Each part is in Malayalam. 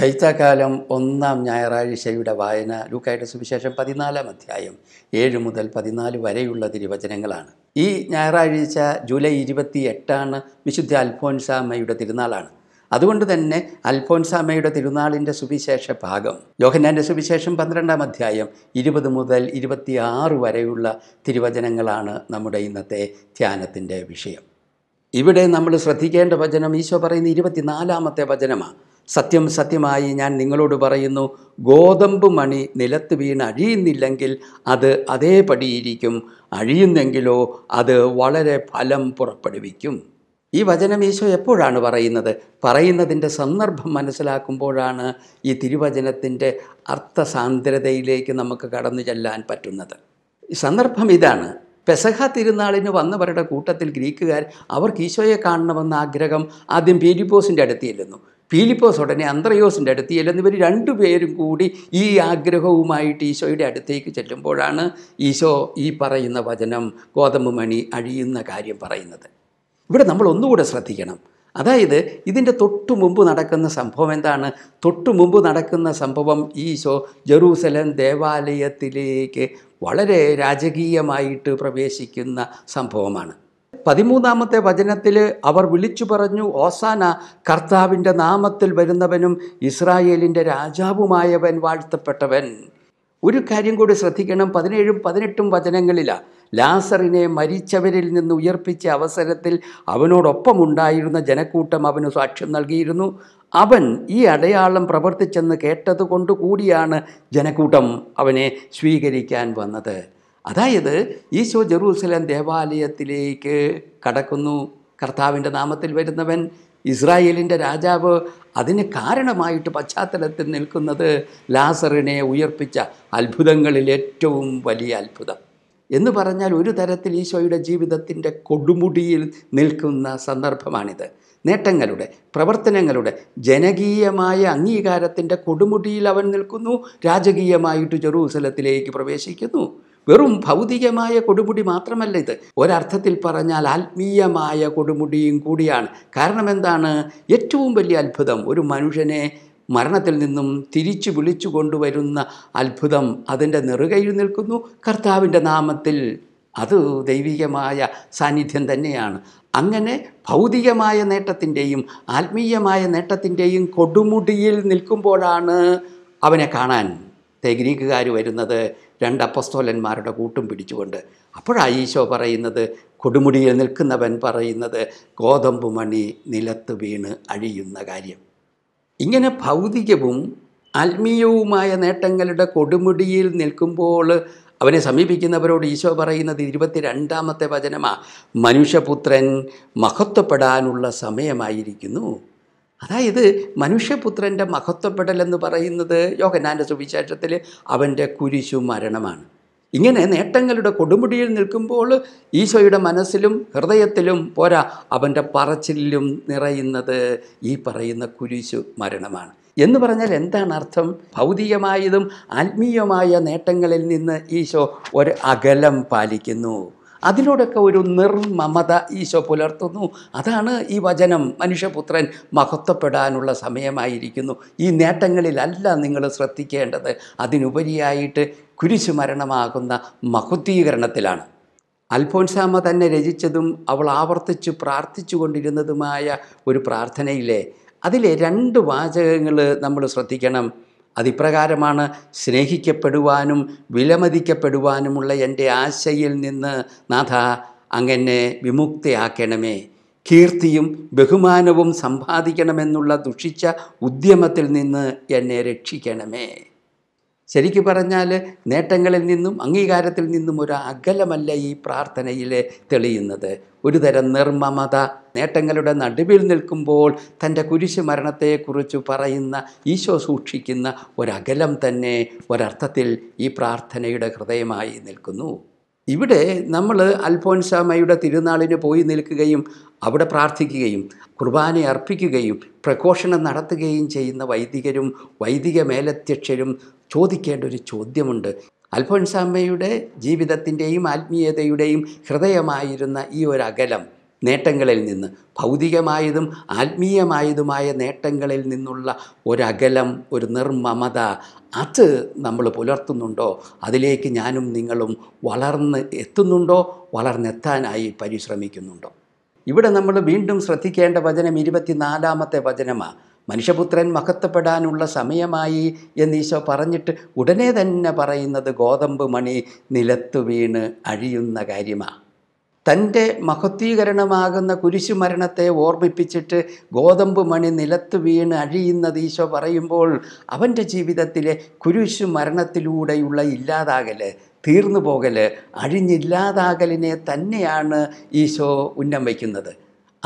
ശൈത്യകാലം ഒന്നാം ഞായറാഴ്ചയുടെ വായന ലൂക്കായുടെ സുവിശേഷം പതിനാലാം അധ്യായം ഏഴ് മുതൽ പതിനാല് വരെയുള്ള തിരുവചനങ്ങളാണ് ഈ ഞായറാഴ്ച ജൂലൈ ഇരുപത്തി എട്ടാണ് വിശുദ്ധ അൽഫോൻസാമ്മയുടെ തിരുനാളാണ് അതുകൊണ്ട് തന്നെ അൽഫോൻസാമ്മയുടെ തിരുനാളിൻ്റെ സുവിശേഷ ഭാഗം യോഹന്നാൻ്റെ സുവിശേഷം പന്ത്രണ്ടാം അധ്യായം ഇരുപത് മുതൽ ആറ് വരെയുള്ള തിരുവചനങ്ങളാണ് നമ്മുടെ ഇന്നത്തെ ധ്യാനത്തിൻ്റെ വിഷയം ഇവിടെ നമ്മൾ ശ്രദ്ധിക്കേണ്ട വചനം ഈശോ പറയുന്ന ഇരുപത്തിനാലാമത്തെ വചനമാണ് സത്യം സത്യമായി ഞാൻ നിങ്ങളോട് പറയുന്നു ഗോതമ്പ് മണി നിലത്ത് വീണ് അഴിയുന്നില്ലെങ്കിൽ അത് അതേപടിയിരിക്കും അഴിയുന്നെങ്കിലോ അത് വളരെ ഫലം പുറപ്പെടുവിക്കും ഈ വചനം ഈശോ എപ്പോഴാണ് പറയുന്നത് പറയുന്നതിൻ്റെ സന്ദർഭം മനസ്സിലാക്കുമ്പോഴാണ് ഈ തിരുവചനത്തിൻ്റെ അർത്ഥസാന്ദ്രതയിലേക്ക് നമുക്ക് കടന്നു ചെല്ലാൻ പറ്റുന്നത് സന്ദർഭം ഇതാണ് പെസഹ തിരുനാളിന് വന്നവരുടെ കൂട്ടത്തിൽ ഗ്രീക്കുകാർ അവർക്ക് ഈശോയെ കാണണമെന്ന ആഗ്രഹം ആദ്യം പീരിപ്പോസിൻ്റെ അടുത്ത് ചെല്ലുന്നു ഫിലിപ്പോസ് ഉടനെ അന്ത്രയോസിൻ്റെ അടുത്ത് ചെല്ലുന്നവർ രണ്ടുപേരും കൂടി ഈ ആഗ്രഹവുമായിട്ട് ഈശോയുടെ അടുത്തേക്ക് ചെല്ലുമ്പോഴാണ് ഈശോ ഈ പറയുന്ന വചനം ഗോതമ്പ് മണി അഴിയുന്ന കാര്യം പറയുന്നത് ഇവിടെ നമ്മൾ ഒന്നുകൂടെ ശ്രദ്ധിക്കണം അതായത് ഇതിൻ്റെ തൊട്ടു മുമ്പ് നടക്കുന്ന സംഭവം എന്താണ് തൊട്ടു മുമ്പ് നടക്കുന്ന സംഭവം ഈശോ ജെറൂസലം ദേവാലയത്തിലേക്ക് വളരെ രാജകീയമായിട്ട് പ്രവേശിക്കുന്ന സംഭവമാണ് പതിമൂന്നാമത്തെ വചനത്തിൽ അവർ വിളിച്ചു പറഞ്ഞു ഓസാന കർത്താവിൻ്റെ നാമത്തിൽ വരുന്നവനും ഇസ്രായേലിൻ്റെ രാജാവുമായവൻ വാഴ്ത്തപ്പെട്ടവൻ ഒരു കാര്യം കൂടി ശ്രദ്ധിക്കണം പതിനേഴും പതിനെട്ടും വചനങ്ങളിലാണ് ലാസറിനെ മരിച്ചവരിൽ നിന്ന് ഉയർപ്പിച്ച അവസരത്തിൽ അവനോടൊപ്പം ഉണ്ടായിരുന്ന ജനക്കൂട്ടം അവന് സാക്ഷ്യം നൽകിയിരുന്നു അവൻ ഈ അടയാളം പ്രവർത്തിച്ചെന്ന് കേട്ടതുകൊണ്ട് കൂടിയാണ് ജനക്കൂട്ടം അവനെ സ്വീകരിക്കാൻ വന്നത് അതായത് ഈശോ ജെറൂസലം ദേവാലയത്തിലേക്ക് കടക്കുന്നു കർത്താവിൻ്റെ നാമത്തിൽ വരുന്നവൻ ഇസ്രായേലിൻ്റെ രാജാവ് അതിന് കാരണമായിട്ട് പശ്ചാത്തലത്തിൽ നിൽക്കുന്നത് ലാസറിനെ ഉയർപ്പിച്ച അത്ഭുതങ്ങളിൽ ഏറ്റവും വലിയ അത്ഭുതം എന്ന് പറഞ്ഞാൽ ഒരു തരത്തിൽ ഈശോയുടെ ജീവിതത്തിൻ്റെ കൊടുമുടിയിൽ നിൽക്കുന്ന സന്ദർഭമാണിത് നേട്ടങ്ങളുടെ പ്രവർത്തനങ്ങളുടെ ജനകീയമായ അംഗീകാരത്തിൻ്റെ കൊടുമുടിയിൽ അവൻ നിൽക്കുന്നു രാജകീയമായിട്ട് ജെറൂസലത്തിലേക്ക് പ്രവേശിക്കുന്നു വെറും ഭൗതികമായ കൊടുമുടി മാത്രമല്ല ഇത് ഒരർത്ഥത്തിൽ പറഞ്ഞാൽ ആത്മീയമായ കൊടുമുടിയും കൂടിയാണ് കാരണം എന്താണ് ഏറ്റവും വലിയ അത്ഭുതം ഒരു മനുഷ്യനെ മരണത്തിൽ നിന്നും തിരിച്ചു വിളിച്ചു കൊണ്ടുവരുന്ന അത്ഭുതം അതിൻ്റെ നെറുകയിൽ നിൽക്കുന്നു കർത്താവിൻ്റെ നാമത്തിൽ അത് ദൈവികമായ സാന്നിധ്യം തന്നെയാണ് അങ്ങനെ ഭൗതികമായ നേട്ടത്തിൻ്റെയും ആത്മീയമായ നേട്ടത്തിൻ്റെയും കൊടുമുടിയിൽ നിൽക്കുമ്പോഴാണ് അവനെ കാണാൻ ഗ്രീക്കുകാർ വരുന്നത് രണ്ട് അപ്പസ്തോലന്മാരുടെ കൂട്ടും പിടിച്ചുകൊണ്ട് അപ്പോഴാണ് ഈശോ പറയുന്നത് കൊടുമുടിയിൽ നിൽക്കുന്നവൻ പറയുന്നത് ഗോതമ്പ് മണി നിലത്ത് വീണ് അഴിയുന്ന കാര്യം ഇങ്ങനെ ഭൗതികവും ആത്മീയവുമായ നേട്ടങ്ങളുടെ കൊടുമുടിയിൽ നിൽക്കുമ്പോൾ അവനെ സമീപിക്കുന്നവരോട് ഈശോ പറയുന്നത് ഇരുപത്തിരണ്ടാമത്തെ വചനമാണ് മനുഷ്യപുത്രൻ മഹത്വപ്പെടാനുള്ള സമയമായിരിക്കുന്നു അതായത് മനുഷ്യപുത്രൻ്റെ മഹത്വപ്പെടലെന്ന് പറയുന്നത് യോഗനാൻ്റെ സുവിശേഷത്തിൽ അവൻ്റെ കുരിശു മരണമാണ് ഇങ്ങനെ നേട്ടങ്ങളുടെ കൊടുമുടിയിൽ നിൽക്കുമ്പോൾ ഈശോയുടെ മനസ്സിലും ഹൃദയത്തിലും പോരാ അവൻ്റെ പറച്ചിലും നിറയുന്നത് ഈ പറയുന്ന കുരിശു മരണമാണ് എന്ന് പറഞ്ഞാൽ എന്താണ് അർത്ഥം ഭൗതികമായതും ആത്മീയമായ നേട്ടങ്ങളിൽ നിന്ന് ഈശോ ഒരു അകലം പാലിക്കുന്നു അതിനോടൊക്കെ ഒരു നിർമമത ഈശോ പുലർത്തുന്നു അതാണ് ഈ വചനം മനുഷ്യപുത്രൻ മഹത്വപ്പെടാനുള്ള സമയമായിരിക്കുന്നു ഈ നേട്ടങ്ങളിലല്ല നിങ്ങൾ ശ്രദ്ധിക്കേണ്ടത് അതിനുപരിയായിട്ട് കുരിശുമരണമാകുന്ന മഹുദ്ധീകരണത്തിലാണ് അൽഫോൻസാമ്മ തന്നെ രചിച്ചതും അവൾ ആവർത്തിച്ച് പ്രാർത്ഥിച്ചു കൊണ്ടിരുന്നതുമായ ഒരു പ്രാർത്ഥനയിലെ അതിലെ രണ്ട് വാചകങ്ങൾ നമ്മൾ ശ്രദ്ധിക്കണം അതിപ്രകാരമാണ് സ്നേഹിക്കപ്പെടുവാനും വിലമതിക്കപ്പെടുവാനുമുള്ള എൻ്റെ ആശയിൽ നിന്ന് നാഥ അങ്ങനെ വിമുക്തയാക്കണമേ കീർത്തിയും ബഹുമാനവും സമ്പാദിക്കണമെന്നുള്ള ദുഷിച്ച ഉദ്യമത്തിൽ നിന്ന് എന്നെ രക്ഷിക്കണമേ ശരിക്കു പറഞ്ഞാൽ നേട്ടങ്ങളിൽ നിന്നും അംഗീകാരത്തിൽ നിന്നും ഒരു അകലമല്ല ഈ പ്രാർത്ഥനയിലെ തെളിയുന്നത് ഒരു തരം നിർമ്മമത നേട്ടങ്ങളുടെ നടുവിൽ നിൽക്കുമ്പോൾ തൻ്റെ കുരിശ് മരണത്തെക്കുറിച്ച് പറയുന്ന ഈശോ സൂക്ഷിക്കുന്ന ഒരകലം തന്നെ ഒരർത്ഥത്തിൽ ഈ പ്രാർത്ഥനയുടെ ഹൃദയമായി നിൽക്കുന്നു ഇവിടെ നമ്മൾ അൽഫോൻസാമയുടെ തിരുനാളിന് പോയി നിൽക്കുകയും അവിടെ പ്രാർത്ഥിക്കുകയും കുർബാന അർപ്പിക്കുകയും പ്രഘോഷണം നടത്തുകയും ചെയ്യുന്ന വൈദികരും വൈദിക മേലധ്യക്ഷരും ചോദിക്കേണ്ട ഒരു ചോദ്യമുണ്ട് അൽഫോൻസാമ്മയുടെ ജീവിതത്തിൻ്റെയും ആത്മീയതയുടെയും ഹൃദയമായിരുന്ന ഈ ഒരു അകലം നേട്ടങ്ങളിൽ നിന്ന് ഭൗതികമായതും ആത്മീയമായതുമായ നേട്ടങ്ങളിൽ നിന്നുള്ള ഒരകലം ഒരു നിർമ്മമത അത് നമ്മൾ പുലർത്തുന്നുണ്ടോ അതിലേക്ക് ഞാനും നിങ്ങളും വളർന്ന് എത്തുന്നുണ്ടോ വളർന്നെത്താനായി പരിശ്രമിക്കുന്നുണ്ടോ ഇവിടെ നമ്മൾ വീണ്ടും ശ്രദ്ധിക്കേണ്ട വചനം ഇരുപത്തിനാലാമത്തെ വചനമാണ് മനുഷ്യപുത്രൻ മഹത്വപ്പെടാനുള്ള സമയമായി എന്ന് ഈശോ പറഞ്ഞിട്ട് ഉടനെ തന്നെ പറയുന്നത് ഗോതമ്പ് മണി നിലത്തു വീണ് അഴിയുന്ന കാര്യമാണ് തൻ്റെ മഹത്വീകരണമാകുന്ന കുരിശുമരണത്തെ ഓർമ്മിപ്പിച്ചിട്ട് ഗോതമ്പ് മണി നിലത്ത് വീണ് അഴിയുന്നത് ഈശോ പറയുമ്പോൾ അവൻ്റെ ജീവിതത്തിലെ കുരിശു മരണത്തിലൂടെയുള്ള ഇല്ലാതാകൽ തീർന്നു പോകൽ അഴിഞ്ഞില്ലാതാകലിനെ തന്നെയാണ് ഈശോ ഉന്നം വയ്ക്കുന്നത്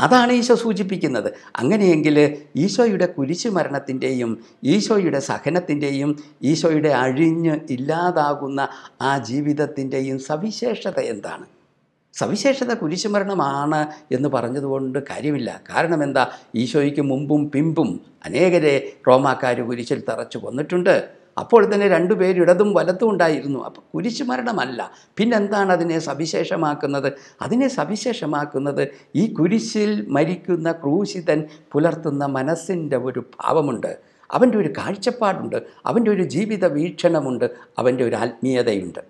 അതാണ് ഈശോ സൂചിപ്പിക്കുന്നത് അങ്ങനെയെങ്കിൽ ഈശോയുടെ കുരിശു മരണത്തിൻ്റെയും ഈശോയുടെ സഹനത്തിൻ്റെയും ഈശോയുടെ അഴിഞ്ഞ് ഇല്ലാതാകുന്ന ആ ജീവിതത്തിൻ്റെയും സവിശേഷത എന്താണ് സവിശേഷത കുരിശുമരണമാണ് എന്ന് പറഞ്ഞതുകൊണ്ട് കാര്യമില്ല കാരണം എന്താ ഈശോയ്ക്ക് മുമ്പും പിമ്പും അനേകരെ റോമാക്കാർ കുരിശിൽ തറച്ചു കൊന്നിട്ടുണ്ട് അപ്പോൾ തന്നെ രണ്ടുപേരും ഇടതും വലത്തും ഉണ്ടായിരുന്നു അപ്പോൾ കുരിശുമരണമല്ല പിന്നെന്താണ് അതിനെ സവിശേഷമാക്കുന്നത് അതിനെ സവിശേഷമാക്കുന്നത് ഈ കുരിശിൽ മരിക്കുന്ന ക്രൂശിതൻ പുലർത്തുന്ന മനസ്സിൻ്റെ ഒരു ഭാവമുണ്ട് അവൻ്റെ ഒരു കാഴ്ചപ്പാടുണ്ട് അവൻ്റെ ഒരു ജീവിത വീക്ഷണമുണ്ട് അവൻ്റെ ഒരു ആത്മീയതയുണ്ട്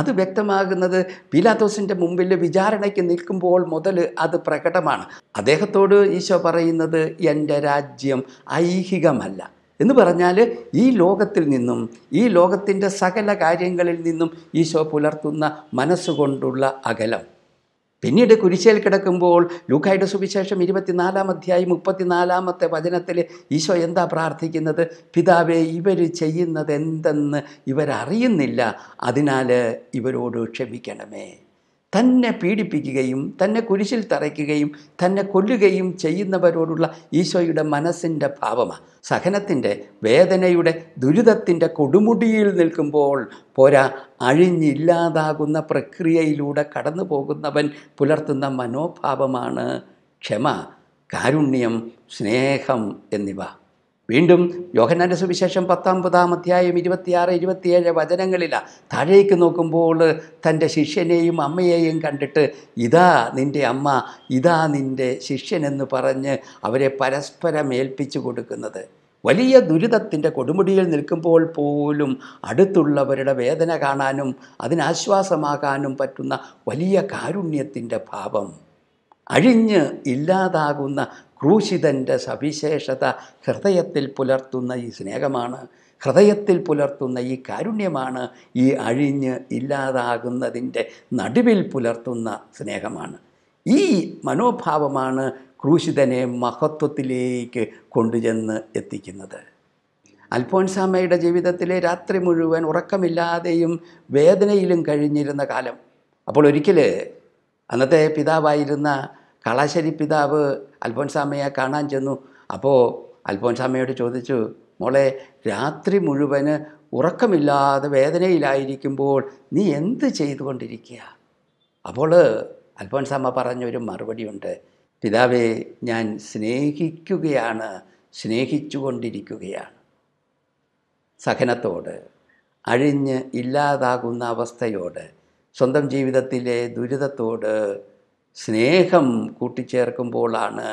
അത് വ്യക്തമാകുന്നത് പീലാത്തോസിൻ്റെ മുമ്പിൽ വിചാരണയ്ക്ക് നിൽക്കുമ്പോൾ മുതൽ അത് പ്രകടമാണ് അദ്ദേഹത്തോട് ഈശോ പറയുന്നത് എൻ്റെ രാജ്യം ഐഹികമല്ല എന്ന് പറഞ്ഞാൽ ഈ ലോകത്തിൽ നിന്നും ഈ ലോകത്തിൻ്റെ സകല കാര്യങ്ങളിൽ നിന്നും ഈശോ പുലർത്തുന്ന മനസ്സുകൊണ്ടുള്ള അകലം പിന്നീട് കുരിശയിൽ കിടക്കുമ്പോൾ ലൂക്കായുടെ സുവിശേഷം ഇരുപത്തിനാലാം അധ്യായം മുപ്പത്തിനാലാമത്തെ വചനത്തിൽ ഈശോ എന്താ പ്രാർത്ഥിക്കുന്നത് പിതാവെ ഇവർ ചെയ്യുന്നത് എന്തെന്ന് ഇവരറിയുന്നില്ല അതിനാൽ ഇവരോട് ക്ഷമിക്കണമേ തന്നെ പീഡിപ്പിക്കുകയും തന്നെ കുരിശിൽ തറയ്ക്കുകയും തന്നെ കൊല്ലുകയും ചെയ്യുന്നവരോടുള്ള ഈശോയുടെ മനസ്സിൻ്റെ ഭാവമാണ് സഹനത്തിൻ്റെ വേദനയുടെ ദുരിതത്തിൻ്റെ കൊടുമുടിയിൽ നിൽക്കുമ്പോൾ പോരാ അഴിഞ്ഞില്ലാതാകുന്ന പ്രക്രിയയിലൂടെ കടന്നു പോകുന്നവൻ പുലർത്തുന്ന മനോഭാവമാണ് ക്ഷമ കാരുണ്യം സ്നേഹം എന്നിവ വീണ്ടും യോഹനാൻ്റെ സുവിശേഷം പത്തൊമ്പതാം അധ്യായം ഇരുപത്തിയാറ് ഇരുപത്തിയേഴ് വചനങ്ങളിലാണ് താഴേക്ക് നോക്കുമ്പോൾ തൻ്റെ ശിഷ്യനെയും അമ്മയെയും കണ്ടിട്ട് ഇതാ നിൻ്റെ അമ്മ ഇതാ നിൻ്റെ ശിഷ്യനെന്ന് പറഞ്ഞ് അവരെ പരസ്പരം ഏൽപ്പിച്ചു കൊടുക്കുന്നത് വലിയ ദുരിതത്തിൻ്റെ കൊടുമുടിയിൽ നിൽക്കുമ്പോൾ പോലും അടുത്തുള്ളവരുടെ വേദന കാണാനും അതിനാശ്വാസമാകാനും പറ്റുന്ന വലിയ കാരുണ്യത്തിൻ്റെ ഭാവം അഴിഞ്ഞ് ഇല്ലാതാകുന്ന ക്രൂശിതൻ്റെ സവിശേഷത ഹൃദയത്തിൽ പുലർത്തുന്ന ഈ സ്നേഹമാണ് ഹൃദയത്തിൽ പുലർത്തുന്ന ഈ കാരുണ്യമാണ് ഈ അഴിഞ്ഞ് ഇല്ലാതാകുന്നതിൻ്റെ നടുവിൽ പുലർത്തുന്ന സ്നേഹമാണ് ഈ മനോഭാവമാണ് ക്രൂശിതനെ മഹത്വത്തിലേക്ക് കൊണ്ടുചെന്ന് എത്തിക്കുന്നത് അൽഫോൻസാമ്മയുടെ ജീവിതത്തിലെ രാത്രി മുഴുവൻ ഉറക്കമില്ലാതെയും വേദനയിലും കഴിഞ്ഞിരുന്ന കാലം അപ്പോൾ ഒരിക്കൽ അന്നത്തെ പിതാവായിരുന്ന കളാശ്ശേരി പിതാവ് അൽഫോൻസാമ്മയെ കാണാൻ ചെന്നു അപ്പോൾ അൽഫോൻസാമ്മയോട് ചോദിച്ചു മോളെ രാത്രി മുഴുവന് ഉറക്കമില്ലാതെ വേദനയിലായിരിക്കുമ്പോൾ നീ എന്ത് ചെയ്തുകൊണ്ടിരിക്കുക അപ്പോൾ അൽഫോൻസാമ്മ പറഞ്ഞൊരു മറുപടിയുണ്ട് പിതാവേ ഞാൻ സ്നേഹിക്കുകയാണ് സ്നേഹിച്ചുകൊണ്ടിരിക്കുകയാണ് സഹനത്തോട് അഴിഞ്ഞ് ഇല്ലാതാകുന്ന അവസ്ഥയോട് സ്വന്തം ജീവിതത്തിലെ ദുരിതത്തോട് സ്നേഹം കൂട്ടിച്ചേർക്കുമ്പോഴാണ്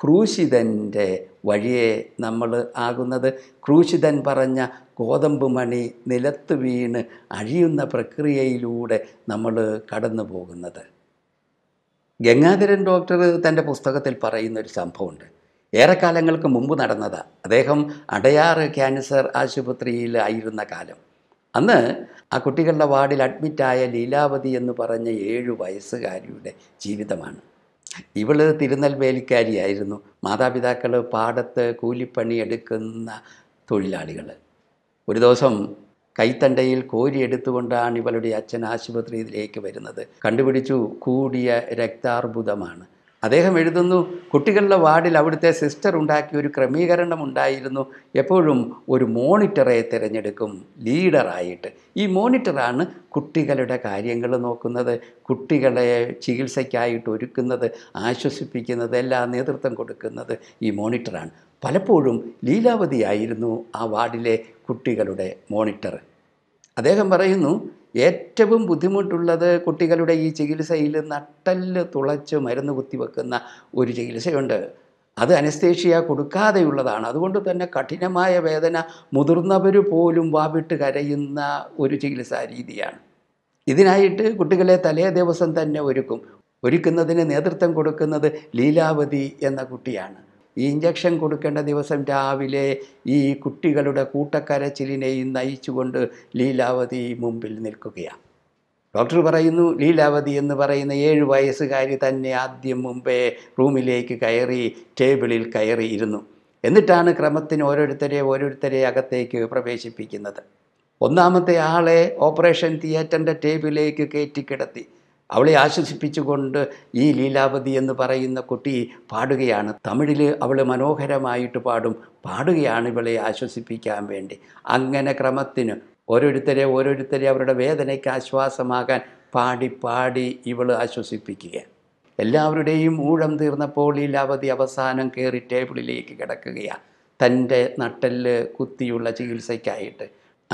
ക്രൂശിതൻ്റെ വഴിയെ നമ്മൾ ആകുന്നത് ക്രൂശിതൻ പറഞ്ഞ ഗോതമ്പ് മണി നിലത്ത് വീണ് അഴിയുന്ന പ്രക്രിയയിലൂടെ നമ്മൾ കടന്നു പോകുന്നത് ഗംഗാധരൻ ഡോക്ടർ തൻ്റെ പുസ്തകത്തിൽ പറയുന്നൊരു ഒരു സംഭവമുണ്ട് ഏറെക്കാലങ്ങൾക്ക് മുമ്പ് നടന്നതാണ് അദ്ദേഹം അടയാറ് ക്യാൻസർ ആശുപത്രിയിലായിരുന്ന കാലം അന്ന് ആ കുട്ടികളുടെ വാർഡിൽ അഡ്മിറ്റായ ലീലാവതി എന്ന് പറഞ്ഞ ഏഴ് വയസ്സുകാരിയുടെ ജീവിതമാണ് ഇവൾ തിരുനെൽവേലിക്കാരിയായിരുന്നു മാതാപിതാക്കൾ പാടത്ത് കൂലിപ്പണി എടുക്കുന്ന തൊഴിലാളികൾ ഒരു ദിവസം കൈത്തണ്ടയിൽ കോരി എടുത്തുകൊണ്ടാണ് ഇവളുടെ അച്ഛൻ ആശുപത്രിയിലേക്ക് വരുന്നത് കണ്ടുപിടിച്ചു കൂടിയ രക്താർബുദമാണ് അദ്ദേഹം എഴുതുന്നു കുട്ടികളുടെ വാർഡിൽ അവിടുത്തെ സിസ്റ്റർ ഉണ്ടാക്കിയ ഒരു ക്രമീകരണം ഉണ്ടായിരുന്നു എപ്പോഴും ഒരു മോണിറ്ററെ തിരഞ്ഞെടുക്കും ലീഡറായിട്ട് ഈ മോണിറ്ററാണ് കുട്ടികളുടെ കാര്യങ്ങൾ നോക്കുന്നത് കുട്ടികളെ ചികിത്സയ്ക്കായിട്ട് ഒരുക്കുന്നത് ആശ്വസിപ്പിക്കുന്നത് എല്ലാ നേതൃത്വം കൊടുക്കുന്നത് ഈ മോണിറ്ററാണ് പലപ്പോഴും ലീലാവതിയായിരുന്നു ആ വാർഡിലെ കുട്ടികളുടെ മോണിറ്റർ അദ്ദേഹം പറയുന്നു ഏറ്റവും ബുദ്ധിമുട്ടുള്ളത് കുട്ടികളുടെ ഈ ചികിത്സയിൽ നട്ടല് തുളച്ച് മരുന്ന് കുത്തിവെക്കുന്ന ഒരു ചികിത്സയുണ്ട് അത് അനസ്തേഷ്യ കൊടുക്കാതെയുള്ളതാണ് അതുകൊണ്ട് തന്നെ കഠിനമായ വേദന മുതിർന്നവർ പോലും വാവിട്ട് കരയുന്ന ഒരു ചികിത്സാ രീതിയാണ് ഇതിനായിട്ട് കുട്ടികളെ തലേ ദിവസം തന്നെ ഒരുക്കും ഒരുക്കുന്നതിന് നേതൃത്വം കൊടുക്കുന്നത് ലീലാവതി എന്ന കുട്ടിയാണ് ഈ ഇഞ്ചക്ഷൻ കൊടുക്കേണ്ട ദിവസം രാവിലെ ഈ കുട്ടികളുടെ കൂട്ടക്കരച്ചിലിനെയും നയിച്ചുകൊണ്ട് ലീലാവതി മുമ്പിൽ നിൽക്കുകയാണ് ഡോക്ടർ പറയുന്നു ലീലാവതി എന്ന് പറയുന്ന ഏഴ് വയസ്സുകാരി തന്നെ ആദ്യം മുമ്പേ റൂമിലേക്ക് കയറി ടേബിളിൽ കയറി ഇരുന്നു എന്നിട്ടാണ് ക്രമത്തിന് ഓരോരുത്തരെ ഓരോരുത്തരെ അകത്തേക്ക് പ്രവേശിപ്പിക്കുന്നത് ഒന്നാമത്തെ ആളെ ഓപ്പറേഷൻ തിയേറ്ററിൻ്റെ ടേബിളിലേക്ക് കയറ്റിക്കിടത്തി അവളെ ആശ്വസിപ്പിച്ചുകൊണ്ട് ഈ ലീലാവതി എന്ന് പറയുന്ന കുട്ടി പാടുകയാണ് തമിഴിൽ അവൾ മനോഹരമായിട്ട് പാടും പാടുകയാണ് ഇവളെ ആശ്വസിപ്പിക്കാൻ വേണ്ടി അങ്ങനെ ക്രമത്തിന് ഓരോരുത്തരെ ഓരോരുത്തരെ അവരുടെ വേദനയ്ക്ക് ആശ്വാസമാകാൻ പാടി പാടി ഇവൾ ആശ്വസിപ്പിക്കുക എല്ലാവരുടെയും ഊഴം തീർന്നപ്പോൾ ലീലാവതി അവസാനം കയറി ടേബിളിലേക്ക് കിടക്കുകയാണ് തൻ്റെ നട്ടല് കുത്തിയുള്ള ചികിത്സയ്ക്കായിട്ട്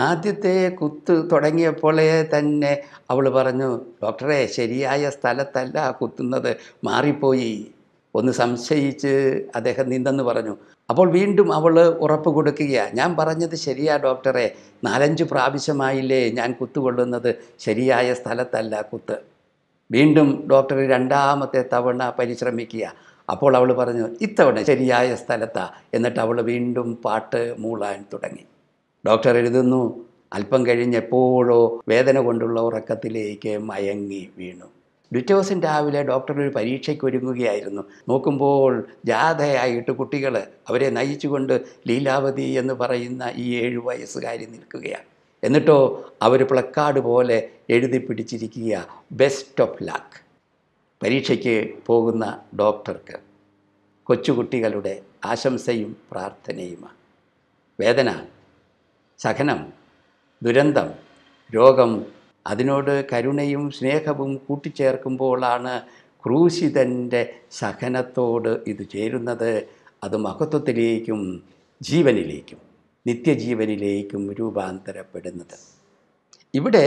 ആദ്യത്തെ കുത്ത് തുടങ്ങിയപ്പോളേ തന്നെ അവൾ പറഞ്ഞു ഡോക്ടറെ ശരിയായ സ്ഥലത്തല്ല കുത്തുന്നത് മാറിപ്പോയി ഒന്ന് സംശയിച്ച് അദ്ദേഹം നിന്നെന്ന് പറഞ്ഞു അപ്പോൾ വീണ്ടും അവൾ ഉറപ്പ് കൊടുക്കുകയാണ് ഞാൻ പറഞ്ഞത് ശരിയാ ഡോക്ടറെ നാലഞ്ച് പ്രാവശ്യമായില്ലേ ഞാൻ കുത്തുകൊള്ളുന്നത് ശരിയായ സ്ഥലത്തല്ല കുത്ത് വീണ്ടും ഡോക്ടർ രണ്ടാമത്തെ തവണ പരിശ്രമിക്കുക അപ്പോൾ അവൾ പറഞ്ഞു ഇത്തവണ ശരിയായ സ്ഥലത്താണ് എന്നിട്ട് അവൾ വീണ്ടും പാട്ട് മൂളാൻ തുടങ്ങി ഡോക്ടർ എഴുതുന്നു അല്പം കഴിഞ്ഞെപ്പോഴോ വേദന കൊണ്ടുള്ള ഉറക്കത്തിലേക്ക് മയങ്ങി വീണു പിറ്റേ രാവിലെ ഡോക്ടർ ഒരു പരീക്ഷയ്ക്ക് ഒരുങ്ങുകയായിരുന്നു നോക്കുമ്പോൾ ജാഥയായിട്ട് കുട്ടികൾ അവരെ നയിച്ചുകൊണ്ട് ലീലാവതി എന്ന് പറയുന്ന ഈ ഏഴു വയസ്സുകാരി നിൽക്കുകയാണ് എന്നിട്ടോ അവർ പ്ലക്കാർഡ് പോലെ എഴുതി പിടിച്ചിരിക്കുക ബെസ്റ്റ് ഓഫ് ലക്ക് പരീക്ഷയ്ക്ക് പോകുന്ന ഡോക്ടർക്ക് കൊച്ചുകുട്ടികളുടെ ആശംസയും പ്രാർത്ഥനയുമാണ് വേദന സഹനം ദുരന്തം രോഗം അതിനോട് കരുണയും സ്നേഹവും കൂട്ടിച്ചേർക്കുമ്പോഴാണ് ക്രൂശിതൻ്റെ സഹനത്തോട് ഇത് ചേരുന്നത് അത് മഹത്വത്തിലേക്കും ജീവനിലേക്കും നിത്യജീവനിലേക്കും രൂപാന്തരപ്പെടുന്നത് ഇവിടെ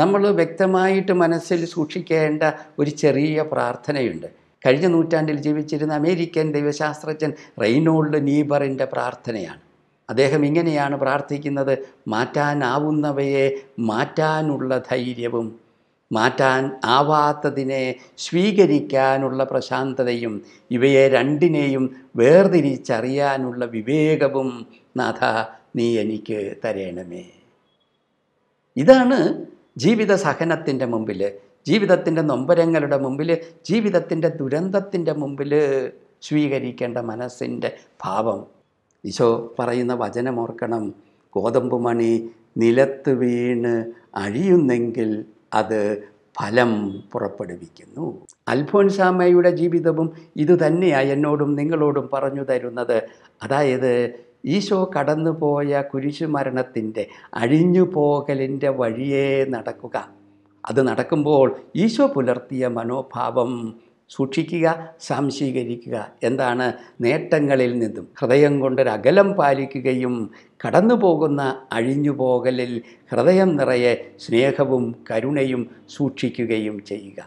നമ്മൾ വ്യക്തമായിട്ട് മനസ്സിൽ സൂക്ഷിക്കേണ്ട ഒരു ചെറിയ പ്രാർത്ഥനയുണ്ട് കഴിഞ്ഞ നൂറ്റാണ്ടിൽ ജീവിച്ചിരുന്ന അമേരിക്കൻ ദൈവശാസ്ത്രജ്ഞൻ റെയ്നോൾഡ് നീബറിൻ്റെ പ്രാർത്ഥനയാണ് അദ്ദേഹം ഇങ്ങനെയാണ് പ്രാർത്ഥിക്കുന്നത് മാറ്റാനാവുന്നവയെ മാറ്റാനുള്ള ധൈര്യവും മാറ്റാൻ ആവാത്തതിനെ സ്വീകരിക്കാനുള്ള പ്രശാന്തതയും ഇവയെ രണ്ടിനെയും വേർതിരിച്ചറിയാനുള്ള വിവേകവും നാഥ നീ എനിക്ക് തരേണമേ ഇതാണ് ജീവിത സഹനത്തിൻ്റെ മുമ്പിൽ ജീവിതത്തിൻ്റെ നൊമ്പരങ്ങളുടെ മുമ്പിൽ ജീവിതത്തിൻ്റെ ദുരന്തത്തിൻ്റെ മുമ്പിൽ സ്വീകരിക്കേണ്ട മനസ്സിൻ്റെ ഭാവം ഈശോ പറയുന്ന വചനമോർക്കണം ഗോതമ്പ് മണി നിലത്ത് വീണ് അഴിയുന്നെങ്കിൽ അത് ഫലം പുറപ്പെടുവിക്കുന്നു അൽഫോൻസാമയുടെ ജീവിതവും ഇതുതന്നെയാണ് എന്നോടും നിങ്ങളോടും പറഞ്ഞു തരുന്നത് അതായത് ഈശോ കടന്നുപോയ കുരിശുമരണത്തിൻ്റെ അഴിഞ്ഞു പോകലിൻ്റെ വഴിയേ നടക്കുക അത് നടക്കുമ്പോൾ ഈശോ പുലർത്തിയ മനോഭാവം സൂക്ഷിക്കുക സംശീകരിക്കുക എന്താണ് നേട്ടങ്ങളിൽ നിന്നും ഹൃദയം കൊണ്ടൊരകലം പാലിക്കുകയും കടന്നു പോകുന്ന അഴിഞ്ഞുപോകലിൽ ഹൃദയം നിറയെ സ്നേഹവും കരുണയും സൂക്ഷിക്കുകയും ചെയ്യുക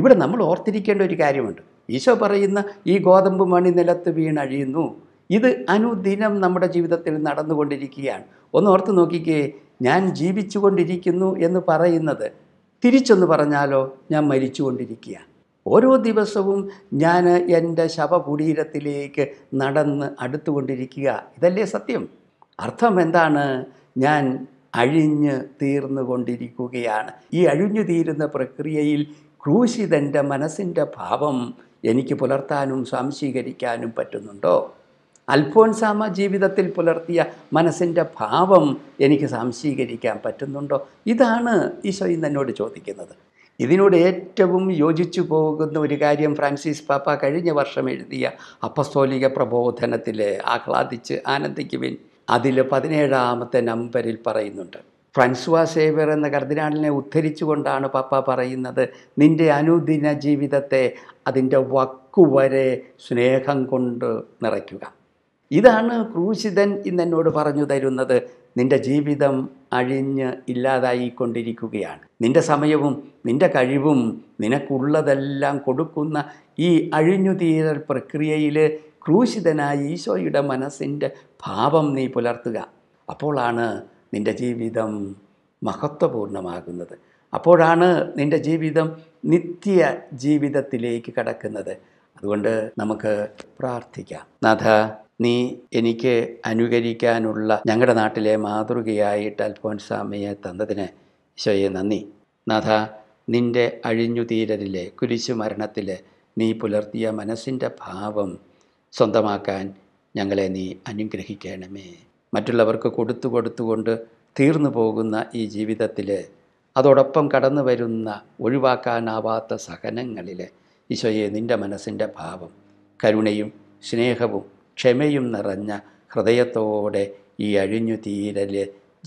ഇവിടെ നമ്മൾ ഓർത്തിരിക്കേണ്ട ഒരു കാര്യമുണ്ട് ഈശോ പറയുന്ന ഈ ഗോതമ്പ് മണി നിലത്ത് വീണഴിയുന്നു ഇത് അനുദിനം നമ്മുടെ ജീവിതത്തിൽ നടന്നുകൊണ്ടിരിക്കുകയാണ് ഒന്ന് ഓർത്ത് നോക്കിക്കേ ഞാൻ ജീവിച്ചുകൊണ്ടിരിക്കുന്നു എന്ന് പറയുന്നത് തിരിച്ചൊന്ന് പറഞ്ഞാലോ ഞാൻ മരിച്ചുകൊണ്ടിരിക്കുകയാണ് ഓരോ ദിവസവും ഞാൻ എൻ്റെ ശവകുടീരത്തിലേക്ക് നടന്ന് അടുത്തുകൊണ്ടിരിക്കുക ഇതല്ലേ സത്യം അർത്ഥം എന്താണ് ഞാൻ അഴിഞ്ഞ് കൊണ്ടിരിക്കുകയാണ് ഈ അഴിഞ്ഞു തീരുന്ന പ്രക്രിയയിൽ ക്രൂശിതൻ്റെ മനസ്സിൻ്റെ ഭാവം എനിക്ക് പുലർത്താനും സ്വാംശീകരിക്കാനും പറ്റുന്നുണ്ടോ അൽഫോൻസാമ ജീവിതത്തിൽ പുലർത്തിയ മനസ്സിൻ്റെ ഭാവം എനിക്ക് സ്വാംശീകരിക്കാൻ പറ്റുന്നുണ്ടോ ഇതാണ് ഈശോ ഇന്ന് എന്നോട് ചോദിക്കുന്നത് ഇതിനോട് ഏറ്റവും യോജിച്ചു പോകുന്ന ഒരു കാര്യം ഫ്രാൻസിസ് പാപ്പ കഴിഞ്ഞ വർഷം എഴുതിയ അപ്പസ്തോലിക പ്രബോധനത്തിലെ ആഹ്ലാദിച്ച് ആനന്ദിക്കുവിൻ അതിൽ പതിനേഴാമത്തെ നമ്പറിൽ പറയുന്നുണ്ട് ഫ്രാൻസുവ സേവർ എന്ന കർദിനാളിനെ ഉദ്ധരിച്ചുകൊണ്ടാണ് പാപ്പ പറയുന്നത് നിന്റെ അനുദിന ജീവിതത്തെ അതിൻ്റെ വക്കുവരെ സ്നേഹം കൊണ്ട് നിറയ്ക്കുക ഇതാണ് ക്രൂശിതൻ എന്നോട് പറഞ്ഞു തരുന്നത് നിന്റെ ജീവിതം അഴിഞ്ഞ് ഇല്ലാതായിക്കൊണ്ടിരിക്കുകയാണ് നിന്റെ സമയവും നിന്റെ കഴിവും നിനക്കുള്ളതെല്ലാം കൊടുക്കുന്ന ഈ അഴിഞ്ഞുതീരൽ പ്രക്രിയയിൽ ക്രൂശിതനായി ഈശോയുടെ മനസ്സിൻ്റെ ഭാവം നീ പുലർത്തുക അപ്പോഴാണ് നിന്റെ ജീവിതം മഹത്വപൂർണ്ണമാകുന്നത് അപ്പോഴാണ് നിന്റെ ജീവിതം നിത്യ ജീവിതത്തിലേക്ക് കടക്കുന്നത് അതുകൊണ്ട് നമുക്ക് പ്രാർത്ഥിക്കാം നാഥ നീ എനിക്ക് അനുകരിക്കാനുള്ള ഞങ്ങളുടെ നാട്ടിലെ മാതൃകയായിട്ട് അൽഫോൻസാമയെ തന്നതിന് ഈശോയെ നന്ദി നാഥ നിൻ്റെ അഴിഞ്ഞുതീരലിലെ കുരിശുമരണത്തിൽ നീ പുലർത്തിയ മനസ്സിൻ്റെ ഭാവം സ്വന്തമാക്കാൻ ഞങ്ങളെ നീ അനുഗ്രഹിക്കണമേ മറ്റുള്ളവർക്ക് കൊടുത്തു കൊടുത്തുകൊണ്ട് തീർന്നു പോകുന്ന ഈ ജീവിതത്തിൽ അതോടൊപ്പം കടന്നു വരുന്ന ഒഴിവാക്കാനാവാത്ത സഹനങ്ങളിൽ ഈശോയെ നിൻ്റെ മനസ്സിൻ്റെ ഭാവം കരുണയും സ്നേഹവും ക്ഷമയും നിറഞ്ഞ ഹൃദയത്തോടെ ഈ അഴിഞ്ഞു തീരൽ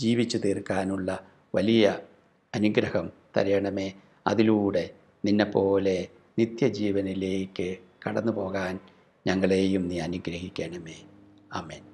ജീവിച്ചു തീർക്കാനുള്ള വലിയ അനുഗ്രഹം തരണമേ അതിലൂടെ നിന്നെപ്പോലെ നിത്യജീവനിലേക്ക് കടന്നു പോകാൻ ഞങ്ങളെയും നീ അനുഗ്രഹിക്കണമേ ആമേൻ